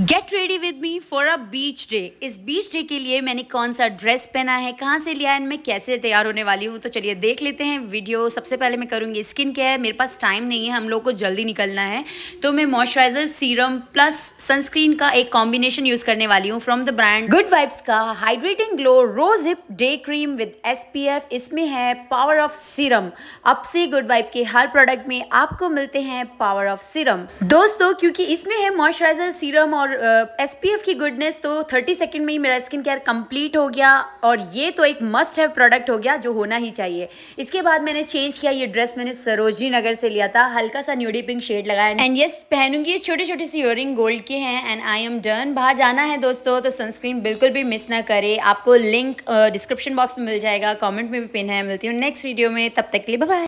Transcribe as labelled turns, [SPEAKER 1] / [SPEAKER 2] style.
[SPEAKER 1] gate ready with me for a beach day इस beach day के लिए मैंने कौन सा ड्रेस पहना है कहाँ से लिया है मैं कैसे तैयार होने वाली हूँ तो चलिए देख लेते हैं वीडियो सबसे पहले मैं करूँगी स्किन केयर मेरे पास टाइम नहीं है हम लोग को जल्दी निकलना है तो मैं मॉइस्चराइजर सीरम प्लस सनस्क्रीन का एक कॉम्बिनेशन यूज़ करने वाली हूँ from the brand Good Vibes का hydrating glow rose hip day cream with एस इसमें है पावर ऑफ सीरम अब से गुड वाइब के हर प्रोडक्ट में आपको मिलते हैं पावर ऑफ सीरम दोस्तों क्योंकि इसमें है मॉइस्चराइजर सीरम और और एस uh, की गुडनेस तो 30 सेकेंड में ही मेरा स्किन केयर कंप्लीट हो गया और ये तो एक मस्ट हैव प्रोडक्ट हो गया जो होना ही चाहिए इसके बाद मैंने चेंज किया ये ड्रेस मैंने सरोजनी नगर से लिया था हल्का सा न्यूडी पिंक शेड लगाया एंड येस पहनूंगी ये छोटे छोटे सी इयरिंग गोल्ड के हैं एंड आई एम डन बाहर जाना है दोस्तों तो सनस्क्रीन बिल्कुल भी मिस ना करे आपको लिंक डिस्क्रिप्शन बॉक्स में मिल जाएगा कॉमेंट में भी पिन है मिलती हूँ नेक्स्ट वीडियो में तब तक के लिए बाय